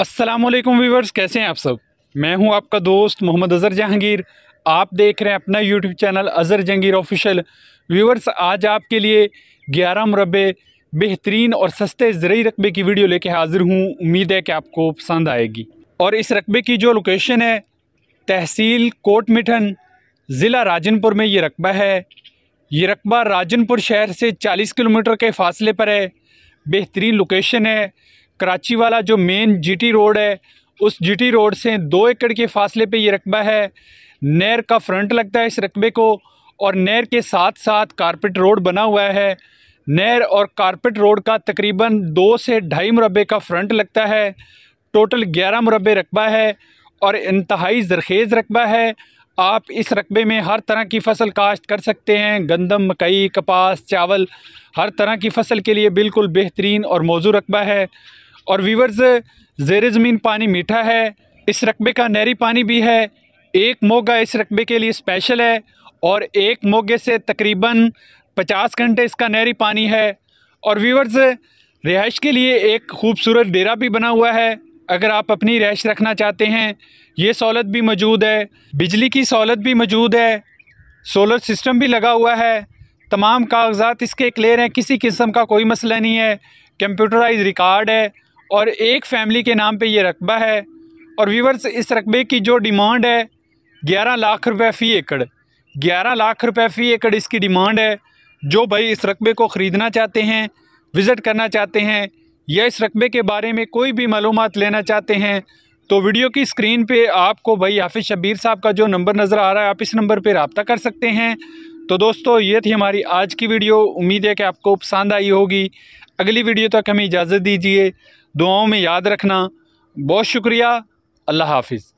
Aslam viewers कैसे हैं आप सब मैं हूं आपका दोस्त मोहम्मद अज़र जहांगीर आप देख रहे हैं अपना YouTube channel Azar Jahangir official viewers आज आपके लिए ग्यारह मुरबे बेहतरीन और सस्ते ज़रूरी रकबे की वीडियो लेके हाज़िर हूं उम्मीद है कि आपको पसंद आएगी और इस रकबे की जो लोकेशन है तहसील कोट मिठन ज़िला राजनपुर में ये रकबा है ये रकबा राजनपुर शहर से चालीस किलोमीटर के फासले पर है बेहतरीन लोकेशन है कराची वाला जो मेन जीटी रोड है उस जीटी रोड से दो एकड़ के फासले पे ये रकबा है नहर का फ्रंट लगता है इस रकबे को और नहर के साथ साथ कारपेट रोड बना हुआ है नहर और कारपेट रोड का तकरीबन दो से ढाई मुरबे का फ्रंट लगता है टोटल ग्यारह मुरबे रकबा है और इंतहाई जरखेज़ रकबा है आप इस रकबे में हर तरह की फसल काश्त कर सकते हैं गंदम मकई कपास चावल हर तरह की फसल के लिए बिल्कुल बेहतरीन और मौजू रकबा है और वीवर्स जेर ज़मीन पानी मीठा है इस रकबे का नहरी पानी भी है एक मोगा इस रकबे के लिए स्पेशल है और एक मोगे से तकरीबन पचास घंटे इसका नहरी पानी है और वीवर्स रिहाइश के लिए एक खूबसूरत डेरा भी बना हुआ है अगर आप अपनी रिहाइश रखना चाहते हैं ये सहूलत भी मौजूद है बिजली की सहूलत भी मौजूद है सोलर सिस्टम भी लगा हुआ है तमाम कागजात इसके क्लियर हैं किसी किस्म का कोई मसला नहीं है कंप्यूटराइज रिकॉर्ड है और एक फैमिली के नाम पे ये रकबा है और व्यूवर्स इस रकबे की जो डिमांड है ग्यारह लाख रुपए फ़ी एकड़ ग्यारह लाख रुपए फ़ी एकड़ इसकी डिमांड है जो भाई इस रकबे को ख़रीदना चाहते हैं विज़िट करना चाहते हैं या इस रकबे के बारे में कोई भी मालूम लेना चाहते हैं तो वीडियो की स्क्रीन पे आपको भाई हाफिज़ शबीर साहब का जो नंबर नज़र आ रहा है आप इस नंबर पे रबता कर सकते हैं तो दोस्तों ये थी हमारी आज की वीडियो उम्मीद है कि आपको पसंद आई होगी अगली वीडियो तक हमें इजाज़त दीजिए दुआओं में याद रखना बहुत शुक्रिया अल्लाह हाफिज़